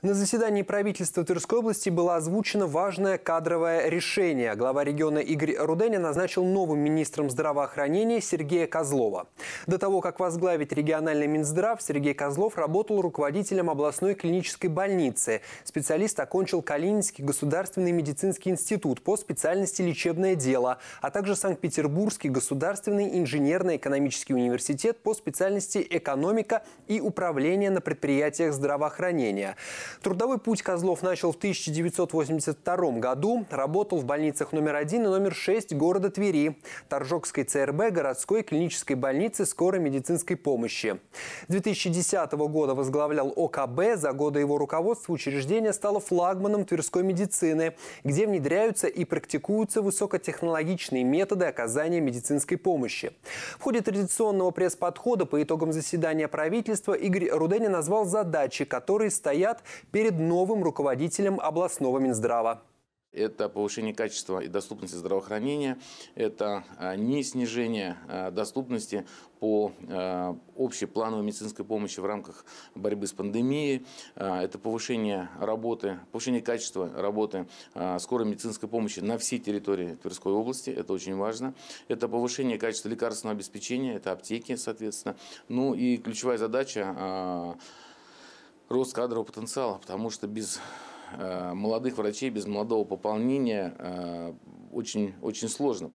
На заседании правительства Тверской области было озвучено важное кадровое решение. Глава региона Игорь Руденя назначил новым министром здравоохранения Сергея Козлова. До того, как возглавить региональный Минздрав, Сергей Козлов работал руководителем областной клинической больницы. Специалист окончил Калининский государственный медицинский институт по специальности лечебное дело, а также Санкт-Петербургский государственный инженерно-экономический университет по специальности экономика и управление на предприятиях здравоохранения. Трудовой путь Козлов начал в 1982 году. Работал в больницах номер 1 и номер 6 города Твери, Торжокской ЦРБ, городской клинической больницы скорой медицинской помощи. С 2010 года возглавлял ОКБ. За годы его руководства учреждение стало флагманом тверской медицины, где внедряются и практикуются высокотехнологичные методы оказания медицинской помощи. В ходе традиционного пресс-подхода по итогам заседания правительства Игорь Руденя назвал задачи, которые стоят перед новым руководителем областного Минздрава. Это повышение качества и доступности здравоохранения, это а, не снижение а, доступности по а, общей плановой медицинской помощи в рамках борьбы с пандемией, это повышение работы, повышение качества работы скорой медицинской помощи на всей территории Тверской области, это очень важно, это повышение качества лекарственного обеспечения, это аптеки, соответственно. Ну и ключевая задача рост кадрового потенциала, потому что без э, молодых врачей, без молодого пополнения э, очень, очень сложно.